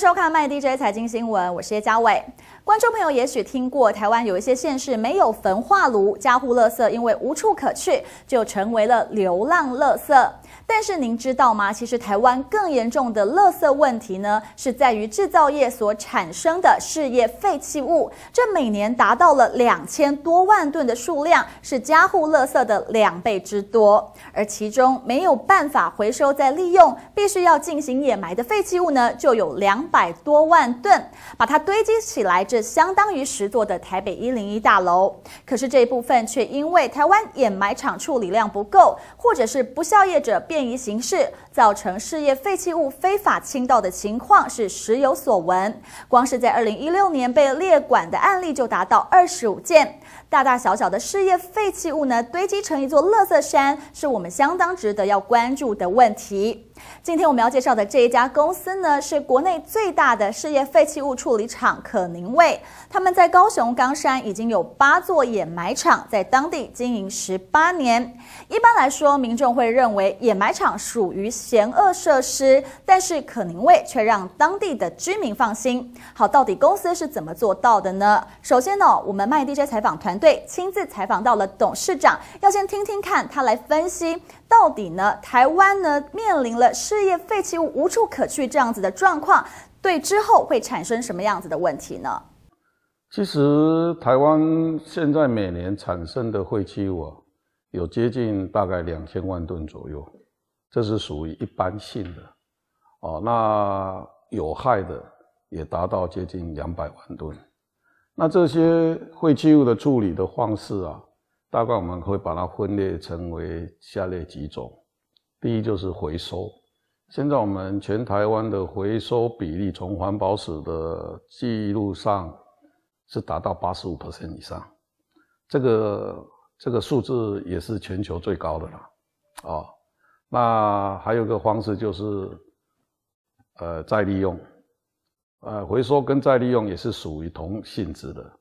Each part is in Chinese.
收看麦 DJ 财经新闻，我是叶嘉伟。观众朋友也许听过，台湾有一些县市没有焚化炉，家户垃圾因为无处可去，就成为了流浪垃圾。但是您知道吗？其实台湾更严重的垃圾问题呢，是在于制造业所产生的事业废弃物，这每年达到了两千多万吨的数量，是家户垃圾的两倍之多。而其中没有办法回收再利用，必须要进行掩埋的废弃物呢，就有两百多万吨，把它堆积起来这。相当于十座的台北一零一大楼，可是这一部分却因为台湾掩埋场处理量不够，或者是不效业者便于行事，造成事业废弃物非法倾倒的情况是时有所闻。光是在二零一六年被列管的案例就达到二十五件，大大小小的事业废弃物呢堆积成一座垃色山，是我们相当值得要关注的问题。今天我们要介绍的这一家公司呢，是国内最大的事业废弃物处理厂可宁卫。他们在高雄冈山已经有八座掩埋场，在当地经营十八年。一般来说，民众会认为掩埋场属于险恶设施，但是可宁卫却让当地的居民放心。好，到底公司是怎么做到的呢？首先呢，我们麦 DJ 采访团队亲自采访到了董事长，要先听听看他来分析。到底呢？台湾呢面临了事业废弃物无处可去这样子的状况，对之后会产生什么样子的问题呢？其实台湾现在每年产生的废弃物啊、有接近大概两千万吨左右，这是属于一般性的哦。那有害的也达到接近两百万吨。那这些废弃物的处理的方式啊？大概我们会把它分裂成为下列几种，第一就是回收。现在我们全台湾的回收比例，从环保史的记录上是达到八十五 percent 以上，这个这个数字也是全球最高的啦。啊，那还有个方式就是，呃，再利用。呃，回收跟再利用也是属于同性质的。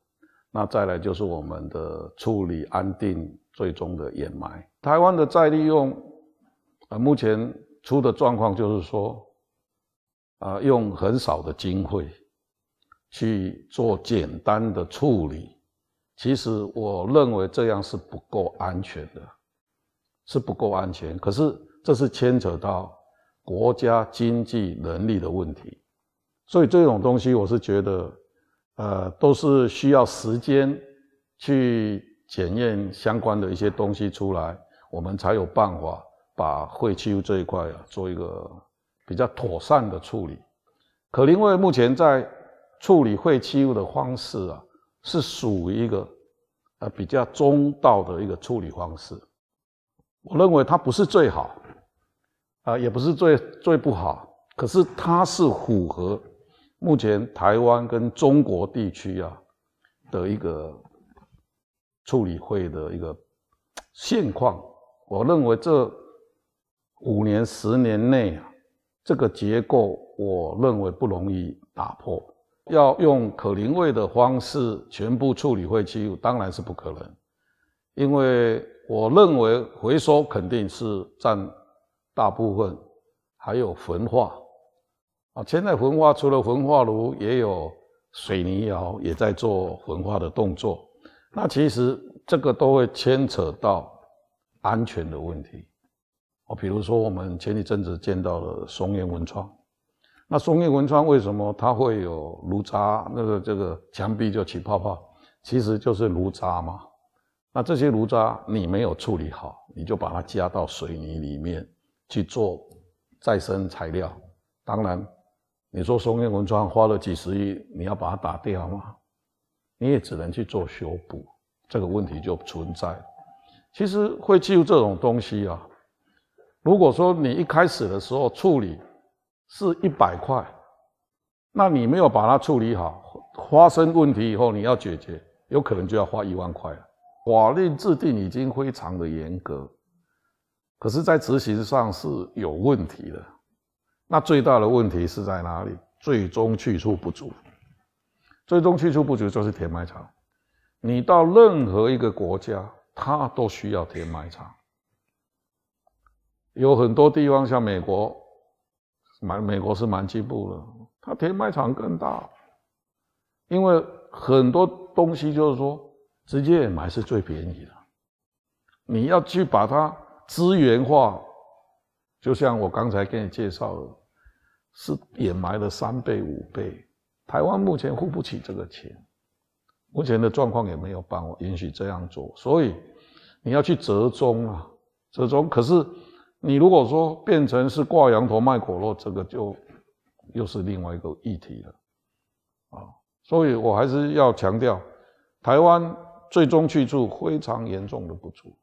那再来就是我们的处理、安定、最终的掩埋。台湾的再利用，呃，目前出的状况就是说，啊，用很少的经费去做简单的处理，其实我认为这样是不够安全的，是不够安全。可是这是牵扯到国家经济能力的问题，所以这种东西我是觉得。呃，都是需要时间去检验相关的一些东西出来，我们才有办法把废弃物这一块啊做一个比较妥善的处理。可另外，目前在处理废弃物的方式啊，是属于一个呃比较中道的一个处理方式。我认为它不是最好，啊，也不是最最不好，可是它是符合。目前台湾跟中国地区啊的一个处理会的一个现况，我认为这五年、十年内啊，这个结构我认为不容易打破。要用可零位的方式全部处理会去，当然是不可能。因为我认为回收肯定是占大部分，还有焚化。啊，现在焚化除了焚化炉，也有水泥窑也在做焚化的动作。那其实这个都会牵扯到安全的问题。哦，比如说我们前几阵子见到了松烟文创，那松烟文创为什么它会有炉渣？那个这个墙壁就起泡泡，其实就是炉渣嘛。那这些炉渣你没有处理好，你就把它加到水泥里面去做再生材料，当然。你说松烟文砖花了几十亿，你要把它打掉吗？你也只能去做修补，这个问题就存在。其实会记住这种东西啊。如果说你一开始的时候处理是一百块，那你没有把它处理好，发生问题以后你要解决，有可能就要花一万块了。法律制定已经非常的严格，可是，在执行上是有问题的。那最大的问题是在哪里？最终去处不足，最终去处不足就是填埋场。你到任何一个国家，它都需要填埋场。有很多地方像美国，蛮美国是蛮进步的，它填埋场更大。因为很多东西就是说，直接买是最便宜的。你要去把它资源化，就像我刚才给你介绍的。是掩埋了三倍五倍，台湾目前付不起这个钱，目前的状况也没有办法允许这样做，所以你要去折中啊，折中。可是你如果说变成是挂羊头卖狗肉，这个就又是另外一个议题了啊。所以我还是要强调，台湾最终去处非常严重的不足。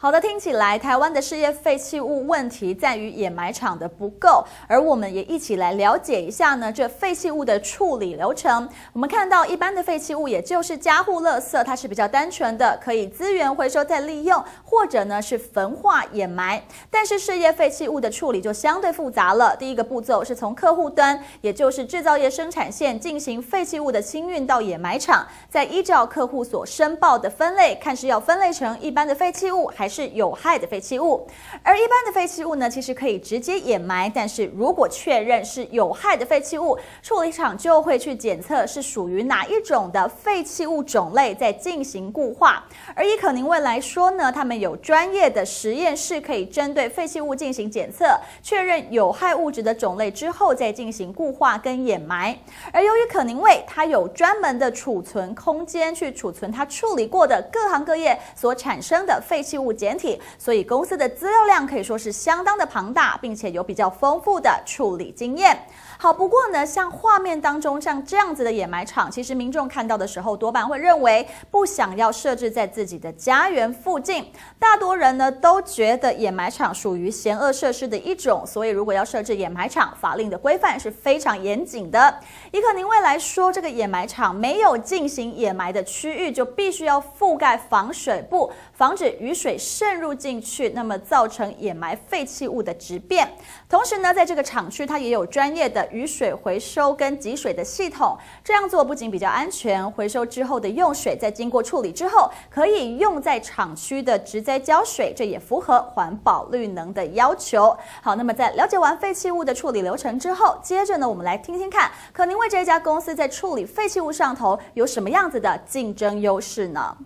好的，听起来台湾的事业废弃物问题在于掩埋场的不够，而我们也一起来了解一下呢这废弃物的处理流程。我们看到一般的废弃物，也就是家户垃圾，它是比较单纯的，可以资源回收再利用，或者呢是焚化掩埋。但是事业废弃物的处理就相对复杂了。第一个步骤是从客户端，也就是制造业生产线进行废弃物的清运到掩埋场，再依照客户所申报的分类，看是要分类成一般的废弃物还。是有害的废弃物，而一般的废弃物呢，其实可以直接掩埋。但是如果确认是有害的废弃物，处理厂就会去检测是属于哪一种的废弃物种类，在进行固化。而以可宁味来说呢，他们有专业的实验室可以针对废弃物进行检测，确认有害物质的种类之后再进行固化跟掩埋。而由于可宁味它有专门的储存空间去储存它处理过的各行各业所产生的废弃物。简体，所以公司的资料量可以说是相当的庞大，并且有比较丰富的处理经验。好，不过呢，像画面当中像这样子的掩埋场，其实民众看到的时候，多半会认为不想要设置在自己的家园附近。大多人呢，都觉得掩埋场属于险恶设施的一种，所以如果要设置掩埋场，法令的规范是非常严谨的。以可宁未来说，这个掩埋场没有进行掩埋的区域，就必须要覆盖防水布，防止雨水渗入进去，那么造成掩埋废弃物的质变。同时呢，在这个厂区，它也有专业的。雨水回收跟集水的系统，这样做不仅比较安全，回收之后的用水在经过处理之后可以用在厂区的直接浇水，这也符合环保绿能的要求。好，那么在了解完废弃物的处理流程之后，接着呢，我们来听听看可林为这一家公司在处理废弃物上头有什么样子的竞争优势呢？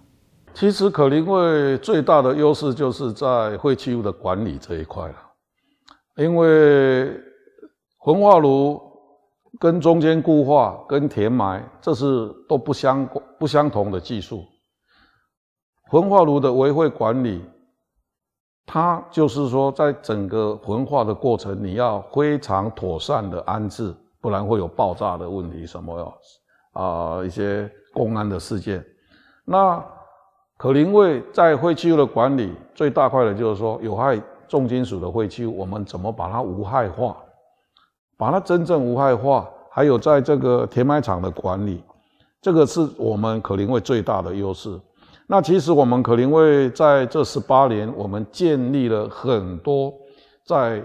其实可林会最大的优势就是在废弃物的管理这一块了，因为。焚化炉跟中间固化跟填埋，这是都不相不相同的技术。焚化炉的维护管理，它就是说，在整个焚化的过程，你要非常妥善的安置，不然会有爆炸的问题，什么呀？啊，一些公安的事件。那可林卫在废弃物的管理最大块的就是说，有害重金属的废弃物，我们怎么把它无害化？把它真正无害化，还有在这个填埋场的管理，这个是我们可林卫最大的优势。那其实我们可林卫在这十八年，我们建立了很多在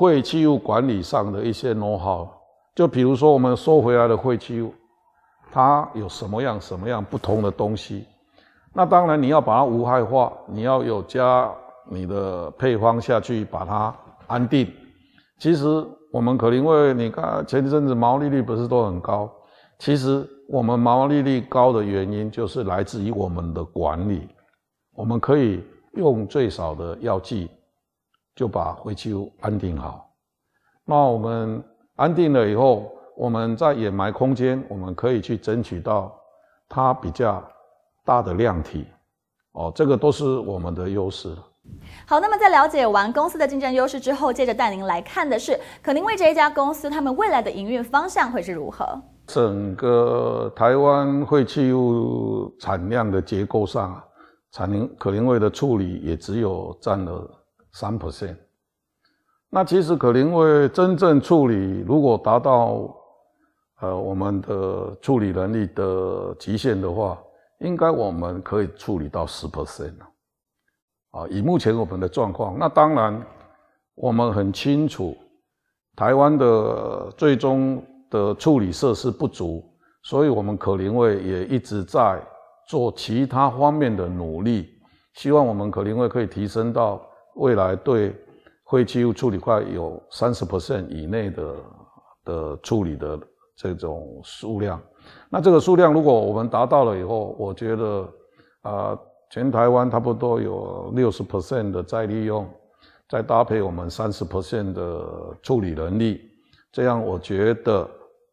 废弃物管理上的一些 know how。就比如说我们收回来的废弃物，它有什么样什么样不同的东西，那当然你要把它无害化，你要有加你的配方下去把它安定。其实。我们可能因为你看前一阵子毛利率不是都很高？其实我们毛利率高的原因就是来自于我们的管理，我们可以用最少的药剂就把灰丘安定好。那我们安定了以后，我们在掩埋空间，我们可以去争取到它比较大的量体。哦，这个都是我们的优势。好，那么在了解完公司的竞争优势之后，接着带您来看的是可林味这一家公司，他们未来的营运方向会是如何？整个台湾废弃物产量的结构上，产可林味的处理也只有占了三 percent。那其实可林味真正处理，如果达到呃我们的处理能力的极限的话，应该我们可以处理到十 percent 了。啊，以目前我们的状况，那当然，我们很清楚台湾的最终的处理设施不足，所以我们可林会也一直在做其他方面的努力，希望我们可林会可以提升到未来对废弃物处理块有三十 percent 以内的的处理的这种数量。那这个数量如果我们达到了以后，我觉得啊。全台湾差不多有六十 percent 的再利用，再搭配我们三十 percent 的处理能力，这样我觉得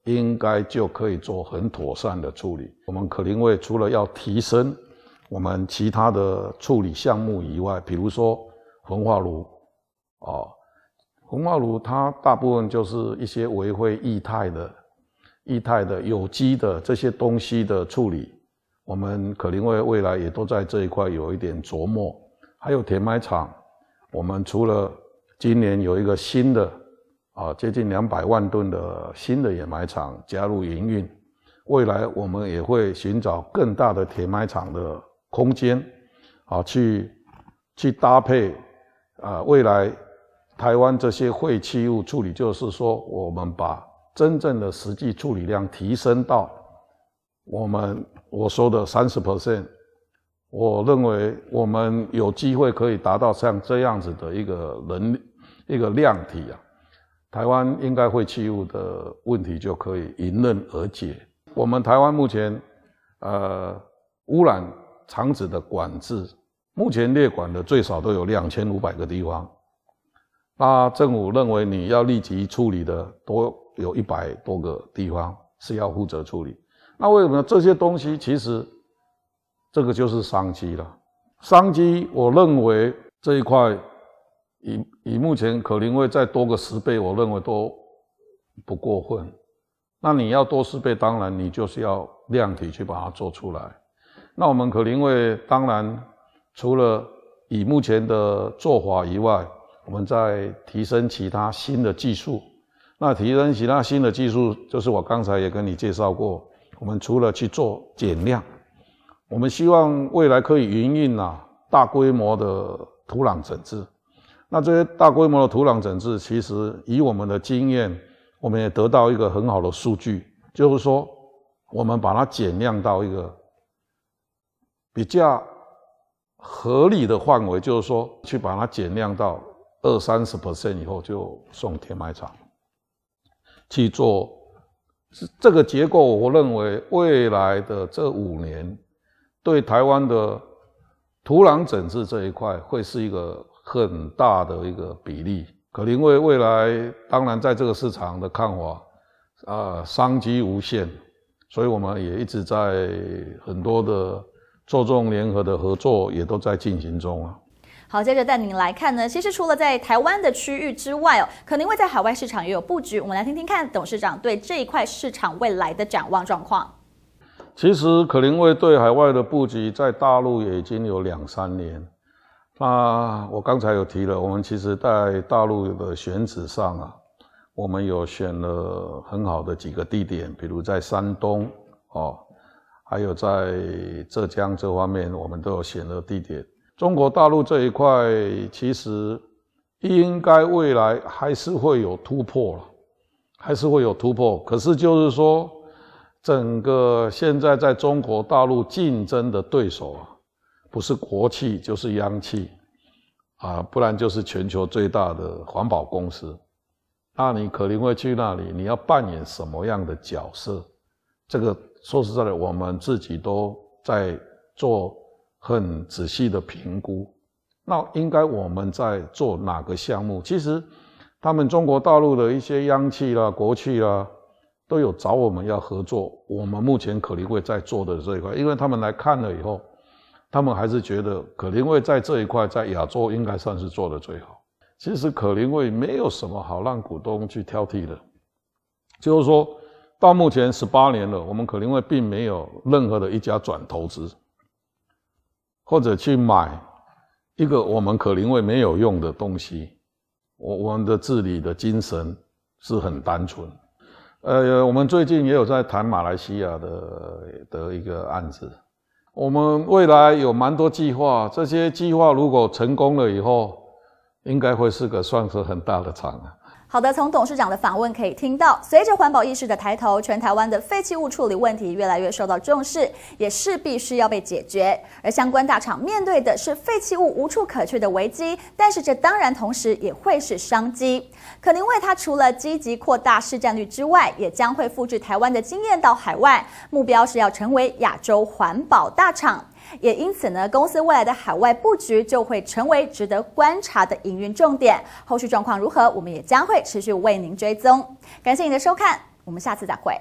应该就可以做很妥善的处理。我们可零卫除了要提升我们其他的处理项目以外，比如说焚化炉，哦，焚化炉它大部分就是一些维护液态的、液态的、有机的这些东西的处理。我们可能为未来也都在这一块有一点琢磨，还有填埋场，我们除了今年有一个新的啊接近两百万吨的新的填埋场加入营运，未来我们也会寻找更大的填埋场的空间，啊去去搭配啊未来台湾这些废弃物处理，就是说我们把真正的实际处理量提升到我们。我说的三十 percent，我认为我们有机会可以达到像这样子的一个能一个量体啊，台湾应该废弃物的问题就可以迎刃而解。我们台湾目前，呃，污染厂址的管制，目前列管的最少都有两千五百个地方，那政府认为你要立即处理的，多有一百多个地方是要负责处理。那为什么这些东西其实，这个就是商机了。商机，我认为这一块以以目前可灵会再多个十倍，我认为都不过分。那你要多十倍，当然你就是要量体去把它做出来。那我们可灵会当然除了以目前的做法以外，我们再提升其他新的技术。那提升其他新的技术，就是我刚才也跟你介绍过。我们除了去做减量，我们希望未来可以营运呐大规模的土壤整治。那这些大规模的土壤整治，其实以我们的经验，我们也得到一个很好的数据，就是说我们把它减量到一个比较合理的范围，就是说去把它减量到二三十 percent 以后，就送填埋场去做。这这个结构，我认为未来的这五年，对台湾的土壤整治这一块，会是一个很大的一个比例。可能为未来，当然在这个市场的看法啊，商机无限，所以我们也一直在很多的做重联合的合作，也都在进行中啊。好，接着带您来看呢。其实除了在台湾的区域之外哦，可能会在海外市场也有布局。我们来听听看董事长对这一块市场未来的展望状况。其实可伶卫对海外的布局在大陆也已经有两三年。那我刚才有提了，我们其实在大陆的选址上啊，我们有选了很好的几个地点，比如在山东哦，还有在浙江这方面，我们都有选了地点。中国大陆这一块，其实应该未来还是会有突破了，还是会有突破。可是就是说，整个现在在中国大陆竞争的对手啊，不是国企就是央企，啊，不然就是全球最大的环保公司。那你肯定会去那里，你要扮演什么样的角色？这个说实在的，我们自己都在做。很仔细的评估，那应该我们在做哪个项目？其实，他们中国大陆的一些央企啦、国企啊，都有找我们要合作。我们目前可林会在做的这一块，因为他们来看了以后，他们还是觉得可林卫在这一块在亚洲应该算是做的最好。其实可林卫没有什么好让股东去挑剔的，就是说到目前十八年了，我们可林卫并没有任何的一家转投资。或者去买一个我们可能会没有用的东西，我我们的治理的精神是很单纯。呃，我们最近也有在谈马来西亚的的一个案子，我们未来有蛮多计划，这些计划如果成功了以后，应该会是个算是很大的厂啊。好的，从董事长的访问可以听到，随着环保意识的抬头，全台湾的废弃物处理问题越来越受到重视，也势必需要被解决。而相关大厂面对的是废弃物无处可去的危机，但是这当然同时也会是商机。可宁为它除了积极扩大市占率之外，也将会复制台湾的经验到海外，目标是要成为亚洲环保大厂。也因此呢，公司未来的海外布局就会成为值得观察的营运重点。后续状况如何，我们也将会持续为您追踪。感谢您的收看，我们下次再会。